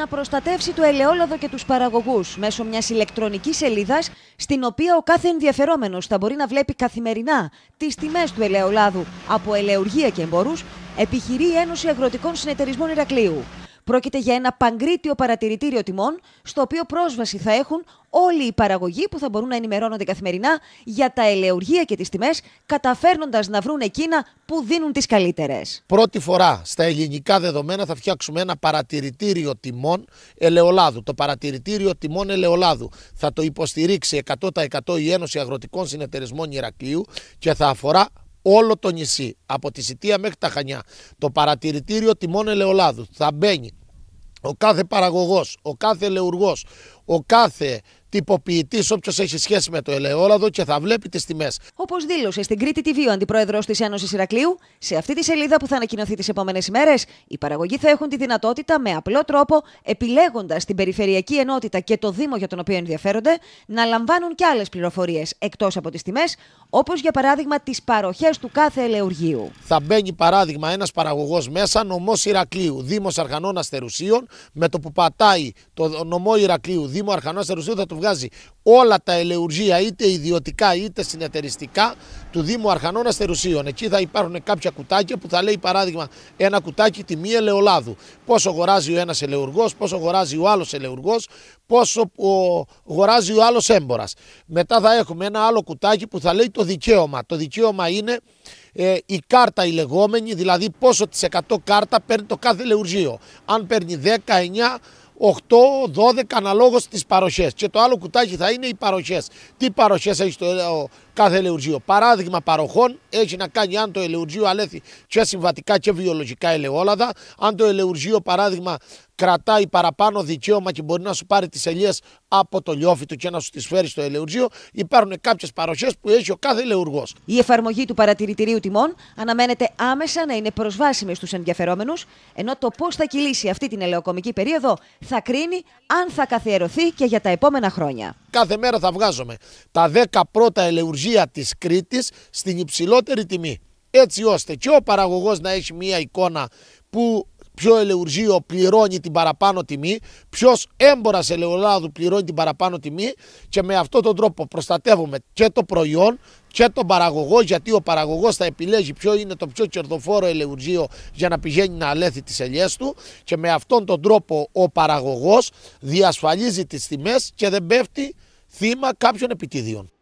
να προστατεύσει το ελαιόλαδο και τους παραγωγούς μέσω μιας ηλεκτρονικής σελίδας στην οποία ο κάθε ενδιαφερόμενος θα μπορεί να βλέπει καθημερινά τις τιμές του ελαιολάδου από ελαιουργία και εμπόρους, επιχειρεί η Ένωση Αγροτικών Συνεταιρισμών Ηρακλείου. Πρόκειται για ένα παγκρίτιο παρατηρητήριο τιμών, στο οποίο πρόσβαση θα έχουν όλοι οι παραγωγοί που θα μπορούν να ενημερώνονται καθημερινά για τα ελαιουργία και τις τιμές, καταφέρνοντας να βρουν εκείνα που δίνουν τις καλύτερες. Πρώτη φορά στα ελληνικά δεδομένα θα φτιάξουμε ένα παρατηρητήριο τιμών ελαιολάδου. Το παρατηρητήριο τιμών ελαιολάδου θα το υποστηρίξει 100% η Ένωση Αγροτικών Συνεταιρισμών Ηρακλείου και θα αφορά όλο το νησί, από τη Σιτία μέχρι τα Χανιά. Το παρατηρητήριο τιμών ελαιολάδου θα μπαίνει ο κάθε παραγωγός, ο κάθε λεουργός, ο κάθε τυποποιητής, όποιος έχει σχέση με το ελαιόλαδο και θα βλέπει τις τιμές. Όπως δήλωσε στην Κρήτη TV ο αντιπρόεδρος της Ένωσης Ηρακλείου, σε αυτή τη σελίδα που θα ανακοινωθεί τις επόμενες ημέρες, οι παραγωγοί θα έχουν τη δυνατότητα με απλό τρόπο, επιλέγοντας την περιφερειακή ενότητα και το Δήμο για τον οποίο ενδιαφέρονται, να λαμβάνουν και άλλες πληροφορίες εκτός από τις τιμές, όπως για παράδειγμα τις παροχές του κάθε ελαιουργίου. Θα μπαίνει παράδειγμα ένας παραγωγός μέσα, νομός Ηρακλείου, Δήμος Αρχανών Αστερουσίων, με το που πατάει το νομό Ηρακλείου, Δήμος Αρχανό Αρουσίου θα του βγάζει όλα τα ελεουργία, είτε ιδιωτικά είτε συνεταιριστικά, του Δήμου Αρχανών Αστερουσίων. Εκεί θα υπάρχουν κάποια κουτάκια που θα λέει παράδειγμα ένα κουτάκι τιμή ελαιολάδου. Πόσο αγοράζει ο ένας ελεουργός, πόσο αγοράζει ο άλλος ελεουργός, πόσο αγοράζει ο άλλος έμπορας. Μετά θα έχουμε ένα άλλο κουτάκι που θα λέει το δικαίωμα. Το δικαίωμα είναι ε, η κάρτα η λεγόμενη, δηλαδή πόσο τη 100 κάρτα παίρνει το κάθε ελεουργείο. Αν παίρνει 10, 9, 8, 12 αναλόγω τι παροχές. Και το άλλο κουτάκι θα είναι οι παροχές. Τι παροχές έχει το ε, κάθε ελαιουργείο. Παράδειγμα παροχών έχει να κάνει αν το ελαιουργείο αλέθει και συμβατικά και βιολογικά ελαιόλαδα. Αν το ελαιουργείο, παράδειγμα, κρατάει παραπάνω δικαίωμα και μπορεί να σου πάρει τις ελιές από το λιόφι του και να σου τις φέρει στο ελαιουργείο, υπάρχουν κάποιες παροχές που έχει ο κάθε ελαιουργό. Η εφαρμογή του παρατηρητηρίου τιμών αναμένεται άμεσα να είναι προσβάσιμη στους ενδιαφερόμενους, ενώ το πώς θα κυλήσει αυτή την ελαιοκομική περίοδο θα κρίνει αν θα καθιερωθεί και για τα επόμενα χρόνια. Κάθε μέρα θα βγάζουμε τα 10 πρώτα ελαιουργία της Κρήτης στην υψηλότερη τιμή. Έτσι ώστε και ο παραγωγός να έχει μία εικόνα που ποιο ελαιουργείο πληρώνει την παραπάνω τιμή, ποιος έμπορας ελαιολάδου πληρώνει την παραπάνω τιμή και με αυτόν τον τρόπο προστατεύουμε και το προϊόν και τον παραγωγό, γιατί ο παραγωγός θα επιλέγει ποιο είναι το πιο κερδοφόρο ελαιουργείο για να πηγαίνει να αλέθει τις ελιές του και με αυτόν τον τρόπο ο παραγωγός διασφαλίζει τις τιμές και δεν πέφτει θύμα κάποιων επιτίδιων.